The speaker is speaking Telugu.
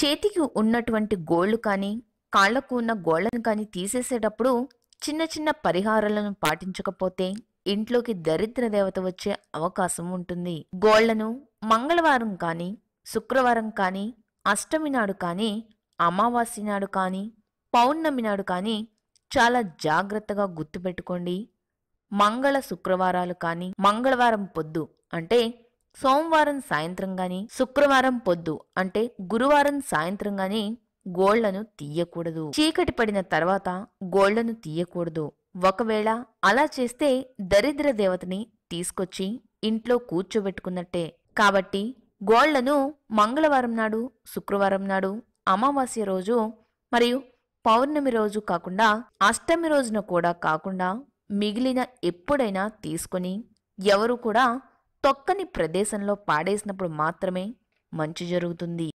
చేతికి ఉన్నటువంటి గోళ్లు కానీ కాళ్లకు ఉన్న గోళ్లను కానీ తీసేసేటప్పుడు చిన్న చిన్న పరిహారాలను పాటించకపోతే ఇంట్లోకి దరిద్ర దేవత వచ్చే అవకాశం ఉంటుంది గోళ్లను మంగళవారం కానీ శుక్రవారం కానీ అష్టమి నాడు కానీ అమావాస్య నాడు కానీ పౌర్ణమి నాడు కానీ చాలా జాగ్రత్తగా గుర్తుపెట్టుకోండి మంగళ శుక్రవారాలు కానీ మంగళవారం పొద్దు అంటే సోమవారం సాయంత్రం గాని శుక్రవారం పొద్దు అంటే గురువారం సాయంత్రం గాని గోళ్లను తీయకూడదు చీకటి పడిన తర్వాత గోళ్లను తీయకూడదు ఒకవేళ అలా చేస్తే దరిద్ర దేవతని తీసుకొచ్చి ఇంట్లో కూర్చోబెట్టుకున్నట్టే కాబట్టి గోళ్లను మంగళవారం నాడు శుక్రవారం నాడు అమావాస్య రోజు మరియు పౌర్ణమి రోజు కాకుండా అష్టమి రోజున కూడా కాకుండా మిగిలిన ఎప్పుడైనా తీసుకొని ఎవరు కూడా తొక్కని ప్రదేశంలో పాడేసినప్పుడు మాత్రమే మంచి జరుగుతుంది